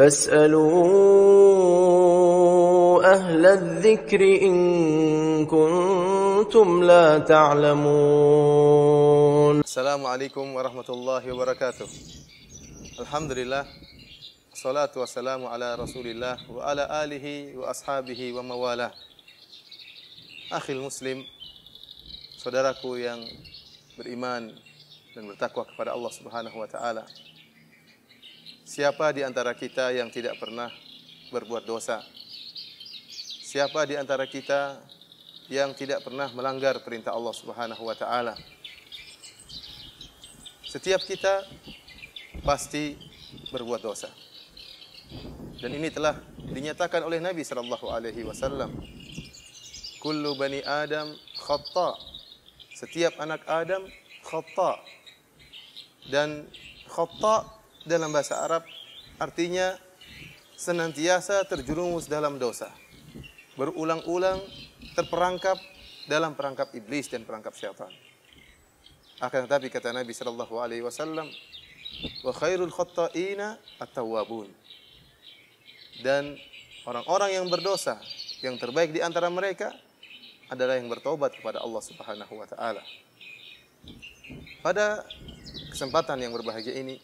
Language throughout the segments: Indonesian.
فاسألوا أهل الذكر إن كنتم لا تعلمون السلام عليكم ورحمة الله وبركاته الحمد لله الصلاة والسلام على رسول الله وعلى آله وأصحابه وموالاه أخي المسلم Saudaraku yang beriman dan bertakwa kepada Allah Subhanahu wa taala. Siapa di antara kita yang tidak pernah berbuat dosa? Siapa di antara kita yang tidak pernah melanggar perintah Allah Subhanahu wa taala? Setiap kita pasti berbuat dosa. Dan ini telah dinyatakan oleh Nabi sallallahu alaihi wasallam. Kullu bani Adam khata. Setiap anak Adam khata. Dan khata dalam bahasa Arab artinya senantiasa terjerumus dalam dosa. Berulang-ulang terperangkap dalam perangkap iblis dan perangkap syaitan. Akan tetapi kata Nabi sallallahu alaihi wasallam, "Wa khairul khata'ina at-tawwabun." Dan orang-orang yang berdosa, yang terbaik di antara mereka adalah yang bertobat kepada Allah Subhanahu wa taala. Pada kesempatan yang berbahagia ini,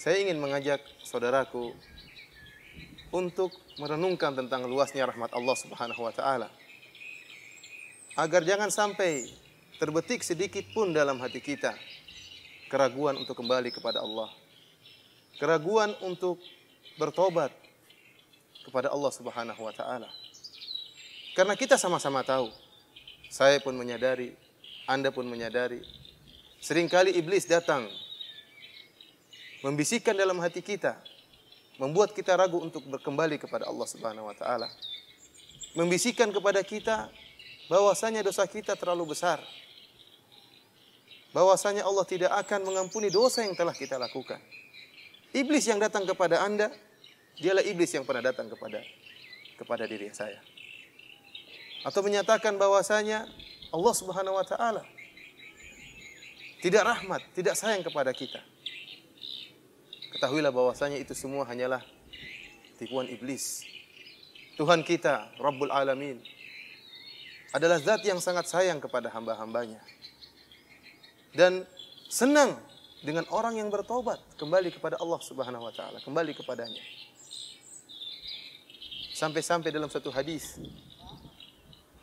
saya ingin mengajak saudaraku untuk merenungkan tentang luasnya rahmat Allah Subhanahu wa taala. Agar jangan sampai terbetik sedikit pun dalam hati kita keraguan untuk kembali kepada Allah. Keraguan untuk bertobat kepada Allah Subhanahu wa taala. Karena kita sama-sama tahu. Saya pun menyadari, Anda pun menyadari. Seringkali iblis datang membisikkan dalam hati kita, membuat kita ragu untuk berkembali kepada Allah Subhanahu wa taala. Membisikkan kepada kita bahwasanya dosa kita terlalu besar. Bahwasanya Allah tidak akan mengampuni dosa yang telah kita lakukan. Iblis yang datang kepada Anda, dialah iblis yang pernah datang kepada kepada diri saya. Atau menyatakan bahwasanya Allah Subhanahu wa taala tidak rahmat, tidak sayang kepada kita ketahuilah bahwasanya itu semua hanyalah tipuan iblis. Tuhan kita, Rabbul Alamin, adalah zat yang sangat sayang kepada hamba-hambanya. Dan senang dengan orang yang bertobat kembali kepada Allah Subhanahu wa taala, kembali kepadanya. Sampai-sampai dalam satu hadis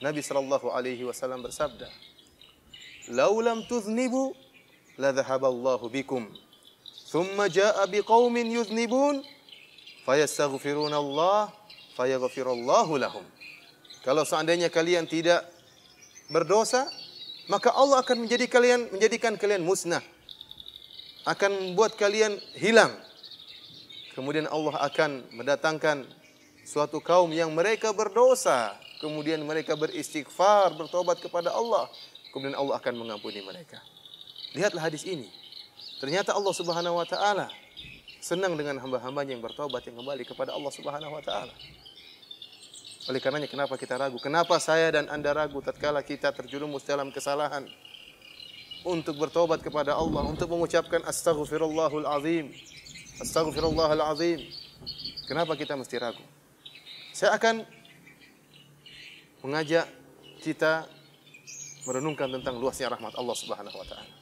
Nabi sallallahu alaihi wasallam bersabda, "Laulam tuznibu la dhahaballahu bikum." ثم جاء بقوم يذنبون فيستغفرون الله فيغفر الله لهم kalau seandainya kalian tidak berdosa maka Allah akan menjadi kalian menjadikan kalian musnah akan membuat kalian hilang kemudian Allah akan mendatangkan suatu kaum yang mereka berdosa kemudian mereka beristighfar bertobat kepada Allah kemudian Allah akan mengampuni mereka lihatlah hadis ini Ternyata Allah Subhanahu wa taala senang dengan hamba-hambanya yang bertobat yang kembali kepada Allah Subhanahu wa taala. Oleh karenanya kenapa kita ragu? Kenapa saya dan Anda ragu tatkala kita terjerumus dalam kesalahan? Untuk bertobat kepada Allah, untuk mengucapkan astaghfirullahal azim. Astaghfirullahal azim. Kenapa kita mesti ragu? Saya akan mengajak kita merenungkan tentang luasnya rahmat Allah Subhanahu wa taala.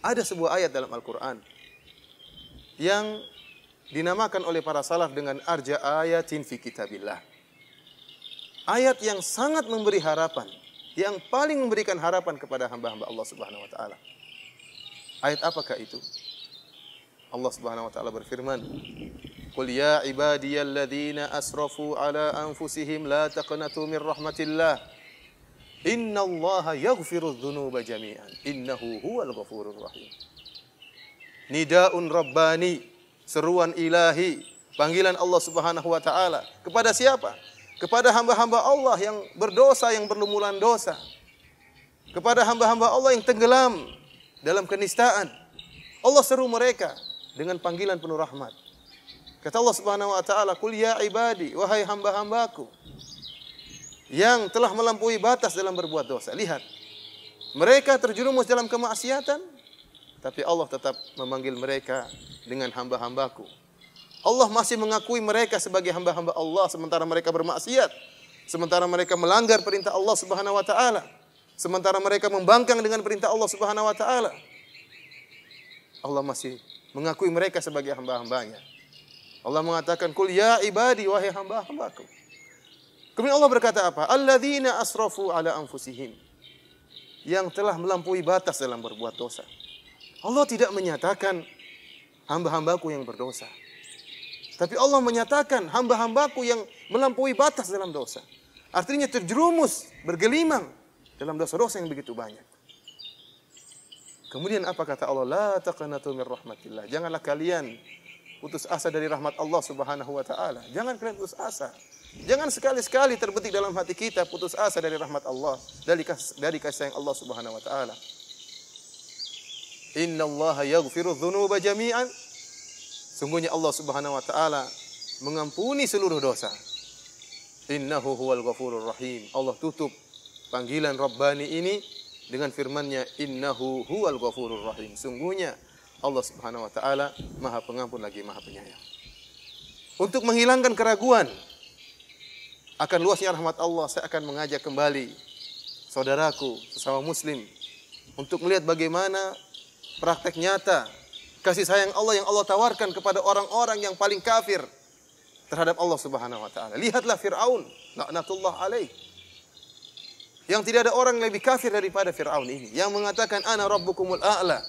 Ada sebuah ayat dalam Al-Quran yang dinamakan oleh para salaf dengan arja ayatin fi kitabillah. Ayat yang sangat memberi harapan, yang paling memberikan harapan kepada hamba-hamba Allah Subhanahu wa taala. Ayat apakah itu? Allah Subhanahu wa taala berfirman, "Qul ya ibadiyalladzina asrafu ala anfusihim la taqnatu min rahmatillah." Inna Allah yaghfiru dhunuba jami'an. Innahu huwal ghafurur rahim. Nidaun Rabbani, seruan ilahi, panggilan Allah Subhanahu wa taala kepada siapa? Kepada hamba-hamba Allah yang berdosa, yang berlumuran dosa. Kepada hamba-hamba Allah yang tenggelam dalam kenistaan. Allah seru mereka dengan panggilan penuh rahmat. Kata Allah Subhanahu wa taala, kul ya ibadi, wahai hamba-hambaku, yang telah melampaui batas dalam berbuat dosa. Lihat, mereka terjerumus dalam kemaksiatan, tapi Allah tetap memanggil mereka dengan hamba-hambaku. Allah masih mengakui mereka sebagai hamba-hamba Allah sementara mereka bermaksiat, sementara mereka melanggar perintah Allah Subhanahu wa taala, sementara mereka membangkang dengan perintah Allah Subhanahu wa taala. Allah masih mengakui mereka sebagai hamba-hambanya. Allah mengatakan, kul ya ibadi wahai hamba-hambaku." Kemudian Allah berkata apa? Alladzina asrafu ala anfusihim. Yang telah melampaui batas dalam berbuat dosa. Allah tidak menyatakan hamba-hambaku yang berdosa. Tapi Allah menyatakan hamba-hambaku yang melampaui batas dalam dosa. Artinya terjerumus, bergelimang dalam dosa-dosa yang begitu banyak. Kemudian apa kata Allah? La taqnatu min rahmatillah. Janganlah kalian putus asa dari rahmat Allah Subhanahu wa taala. Jangan kalian putus asa. Jangan sekali-sekali terbetik dalam hati kita putus asa dari rahmat Allah, dari dari kasih sayang Allah Subhanahu wa taala. Inna Allah yaghfiru dhunuba jami'an. Sungguhnya Allah Subhanahu wa taala mengampuni seluruh dosa. Innahu huwal ghafurur rahim. Allah tutup panggilan Rabbani ini dengan firman-Nya innahu huwal ghafurur rahim. Sungguhnya Allah Subhanahu wa taala Maha Pengampun lagi Maha Penyayang. Untuk menghilangkan keraguan akan luasnya rahmat Allah, saya akan mengajak kembali saudaraku sesama muslim untuk melihat bagaimana praktek nyata kasih sayang Allah yang Allah tawarkan kepada orang-orang yang paling kafir terhadap Allah Subhanahu wa taala. Lihatlah Firaun, laknatullah alaih. Yang tidak ada orang yang lebih kafir daripada Firaun ini yang mengatakan ana rabbukumul a'la.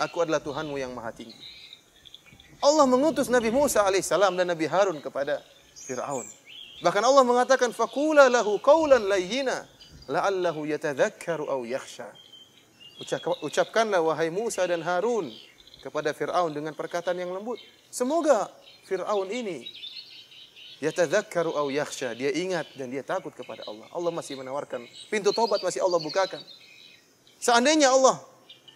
aku adalah Tuhanmu yang maha tinggi. Allah mengutus Nabi Musa AS dan Nabi Harun kepada Fir'aun. Bahkan Allah mengatakan, فَقُولَ لَهُ قَوْلًا لَيْهِنَا لَعَلَّهُ يَتَذَكَّرُ أَوْ يَخْشَى Ucapkanlah wahai Musa dan Harun kepada Fir'aun dengan perkataan yang lembut. Semoga Fir'aun ini yatadhakkaru aw yakhsha dia ingat dan dia takut kepada Allah. Allah masih menawarkan pintu taubat masih Allah bukakan. Seandainya Allah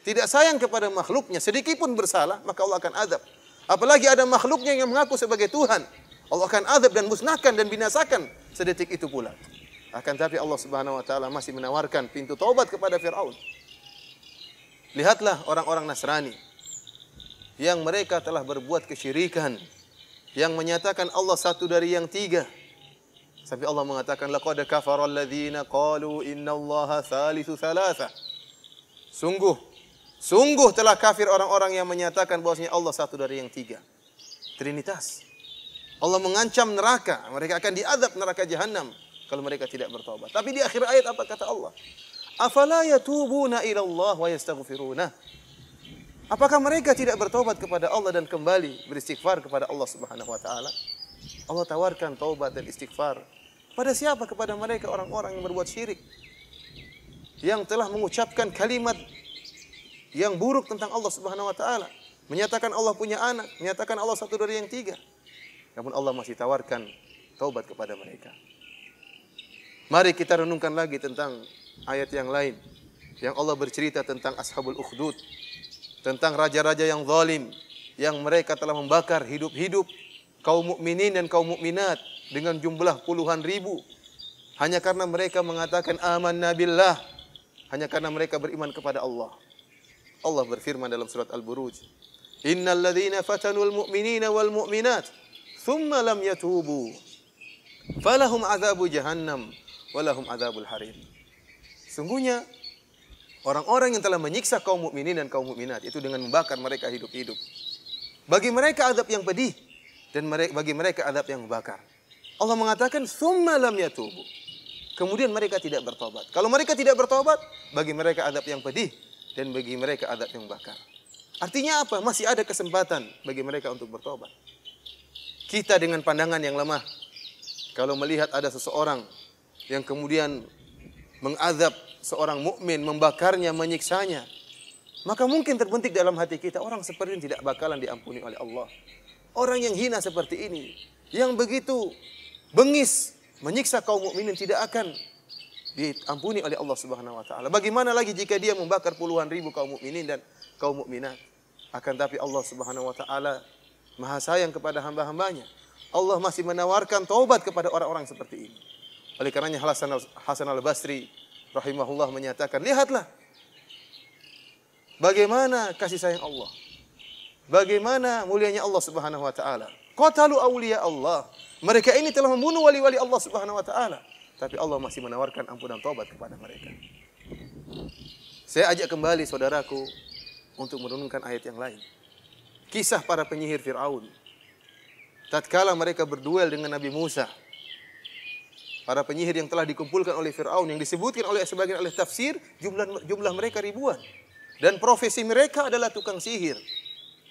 tidak sayang kepada makhluknya, sedikit pun bersalah, maka Allah akan azab. Apalagi ada makhluknya yang mengaku sebagai Tuhan. Allah akan azab dan musnahkan dan binasakan sedetik itu pula. Akan tapi Allah Subhanahu wa taala masih menawarkan pintu taubat kepada Firaun. Lihatlah orang-orang Nasrani yang mereka telah berbuat kesyirikan yang menyatakan Allah satu dari yang tiga. Sampai Allah mengatakan كَفَرَ الَّذِينَ قَالُوا إِنَّ اللَّهَ ثَالِثُ thalatha. Sungguh Sungguh telah kafir orang-orang yang menyatakan bahwasanya Allah satu dari yang tiga. Trinitas. Allah mengancam neraka. Mereka akan diadab neraka jahanam kalau mereka tidak bertobat. Tapi di akhir ayat apa kata Allah? Afala yatubuna ila Allah wa yastaghfiruna? Apakah mereka tidak bertobat kepada Allah dan kembali beristighfar kepada Allah Subhanahu wa taala? Allah tawarkan taubat dan istighfar kepada siapa? Kepada mereka orang-orang yang berbuat syirik yang telah mengucapkan kalimat yang buruk tentang Allah Subhanahu wa taala, menyatakan Allah punya anak, menyatakan Allah satu dari yang tiga. Namun Allah masih tawarkan taubat kepada mereka. Mari kita renungkan lagi tentang ayat yang lain yang Allah bercerita tentang ashabul ukhdud, tentang raja-raja yang zalim yang mereka telah membakar hidup-hidup kaum mukminin dan kaum mukminat dengan jumlah puluhan ribu hanya karena mereka mengatakan aman nabilah hanya karena mereka beriman kepada Allah. Allah berfirman dalam surat Al-Buruj, "Innal ladzina fatanul mu'minina wal mu'minat thumma lam yatubu falahum adzabu jahannam walahum adzabul harim." Sungguhnya orang-orang yang telah menyiksa kaum mukminin dan kaum mukminat itu dengan membakar mereka hidup-hidup. Bagi mereka azab yang pedih dan bagi mereka azab yang membakar. Allah mengatakan summa lam yatubu. Kemudian mereka tidak bertobat. Kalau mereka tidak bertobat, bagi mereka azab yang pedih dan bagi mereka adab yang bakar. Artinya apa? Masih ada kesempatan bagi mereka untuk bertobat. Kita dengan pandangan yang lemah, kalau melihat ada seseorang yang kemudian mengazab seorang mukmin, membakarnya, menyiksanya, maka mungkin terbentik dalam hati kita orang seperti ini tidak bakalan diampuni oleh Allah. Orang yang hina seperti ini, yang begitu bengis, menyiksa kaum mukminin tidak akan diampuni oleh Allah Subhanahu wa taala. Bagaimana lagi jika dia membakar puluhan ribu kaum mukminin dan kaum mukminat? Akan tapi Allah Subhanahu wa taala Maha sayang kepada hamba-hambanya. Allah masih menawarkan taubat kepada orang-orang seperti ini. Oleh karenanya Hasan Hasan Al-Basri rahimahullah menyatakan, "Lihatlah bagaimana kasih sayang Allah. Bagaimana mulianya Allah Subhanahu wa taala. Qatalu Allah. Mereka ini telah membunuh wali-wali Allah Subhanahu wa taala tapi Allah masih menawarkan ampunan taubat kepada mereka. Saya ajak kembali saudaraku untuk menurunkan ayat yang lain. Kisah para penyihir Firaun. Tatkala mereka berduel dengan Nabi Musa, para penyihir yang telah dikumpulkan oleh Firaun yang disebutkan oleh sebagian oleh tafsir jumlah jumlah mereka ribuan dan profesi mereka adalah tukang sihir.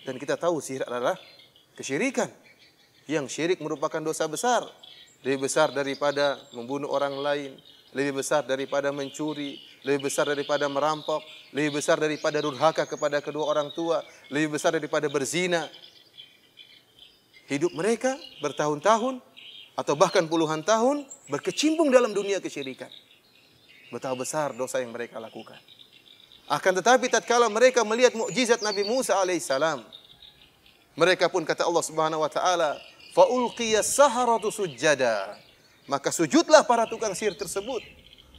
Dan kita tahu sihir adalah kesyirikan. Yang syirik merupakan dosa besar lebih besar daripada membunuh orang lain, lebih besar daripada mencuri, lebih besar daripada merampok, lebih besar daripada durhaka kepada kedua orang tua, lebih besar daripada berzina. Hidup mereka bertahun-tahun atau bahkan puluhan tahun berkecimpung dalam dunia kesyirikan. Betapa besar dosa yang mereka lakukan. Akan tetapi tatkala mereka melihat mukjizat Nabi Musa alaihissalam, mereka pun kata Allah Subhanahu wa taala, faulqiya saharatu sujada. Maka sujudlah para tukang sihir tersebut.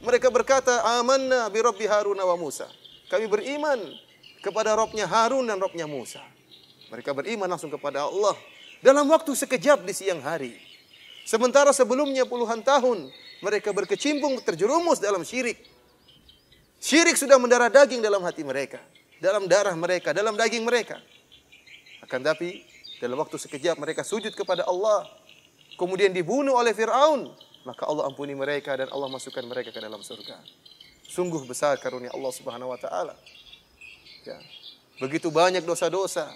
Mereka berkata, amanna bi rabbi Harun wa Musa. Kami beriman kepada Robnya Harun dan Robnya Musa. Mereka beriman langsung kepada Allah dalam waktu sekejap di siang hari. Sementara sebelumnya puluhan tahun mereka berkecimpung terjerumus dalam syirik. Syirik sudah mendarah daging dalam hati mereka, dalam darah mereka, dalam daging mereka. Akan tapi dalam waktu sekejap mereka sujud kepada Allah. Kemudian dibunuh oleh Fir'aun. Maka Allah ampuni mereka dan Allah masukkan mereka ke dalam surga. Sungguh besar karunia Allah Subhanahu wa taala. Ya. Begitu banyak dosa-dosa.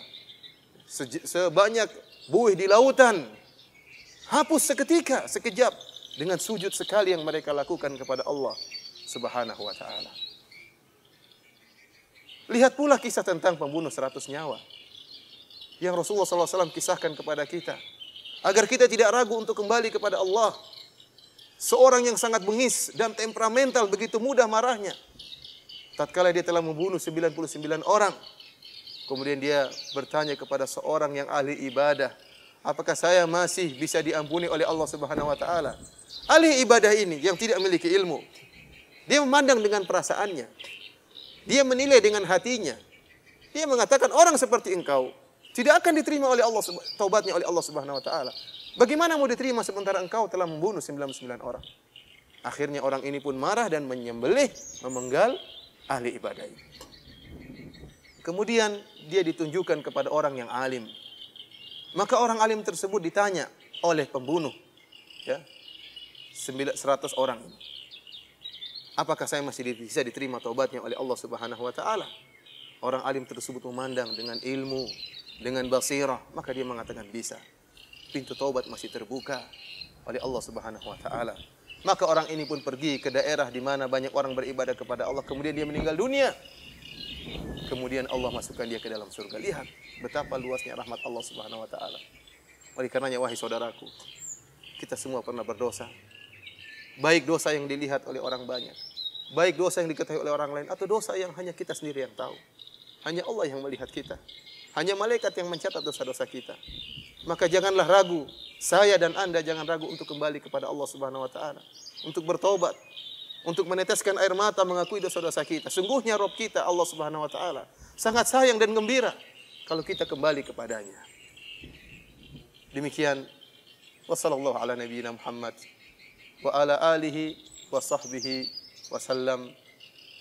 Sebanyak buih di lautan. Hapus seketika, sekejap dengan sujud sekali yang mereka lakukan kepada Allah Subhanahu wa taala. Lihat pula kisah tentang pembunuh seratus nyawa yang Rasulullah SAW kisahkan kepada kita. Agar kita tidak ragu untuk kembali kepada Allah. Seorang yang sangat bengis dan temperamental begitu mudah marahnya. Tatkala dia telah membunuh 99 orang. Kemudian dia bertanya kepada seorang yang ahli ibadah. Apakah saya masih bisa diampuni oleh Allah Subhanahu Wa Taala? Ahli ibadah ini yang tidak memiliki ilmu. Dia memandang dengan perasaannya. Dia menilai dengan hatinya. Dia mengatakan orang seperti engkau tidak akan diterima oleh Allah taubatnya oleh Allah Subhanahu wa taala. Bagaimana mau diterima sementara engkau telah membunuh 99 orang? Akhirnya orang ini pun marah dan menyembelih, memenggal ahli ibadah ini. Kemudian dia ditunjukkan kepada orang yang alim. Maka orang alim tersebut ditanya oleh pembunuh, ya, 100 orang ini. Apakah saya masih bisa diterima taubatnya oleh Allah Subhanahu wa taala? Orang alim tersebut memandang dengan ilmu, dengan basirah, maka dia mengatakan bisa. Pintu taubat masih terbuka oleh Allah Subhanahu wa taala. Maka orang ini pun pergi ke daerah di mana banyak orang beribadah kepada Allah, kemudian dia meninggal dunia. Kemudian Allah masukkan dia ke dalam surga. Lihat betapa luasnya rahmat Allah Subhanahu wa taala. Oleh karenanya wahai saudaraku, kita semua pernah berdosa. Baik dosa yang dilihat oleh orang banyak, baik dosa yang diketahui oleh orang lain atau dosa yang hanya kita sendiri yang tahu. Hanya Allah yang melihat kita. Hanya malaikat yang mencatat dosa-dosa kita. Maka janganlah ragu, saya dan Anda jangan ragu untuk kembali kepada Allah Subhanahu wa taala, untuk bertobat, untuk meneteskan air mata mengakui dosa-dosa kita. Sungguhnya Rob kita Allah Subhanahu wa taala sangat sayang dan gembira kalau kita kembali kepadanya. Demikian wassalamualaikum warahmatullahi wabarakatuh wa ala alihi wa sahbihi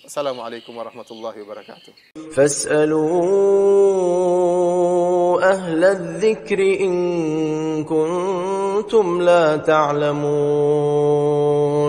السلام عليكم ورحمة الله وبركاته فاسألوا أهل الذكر إن كنتم لا تعلمون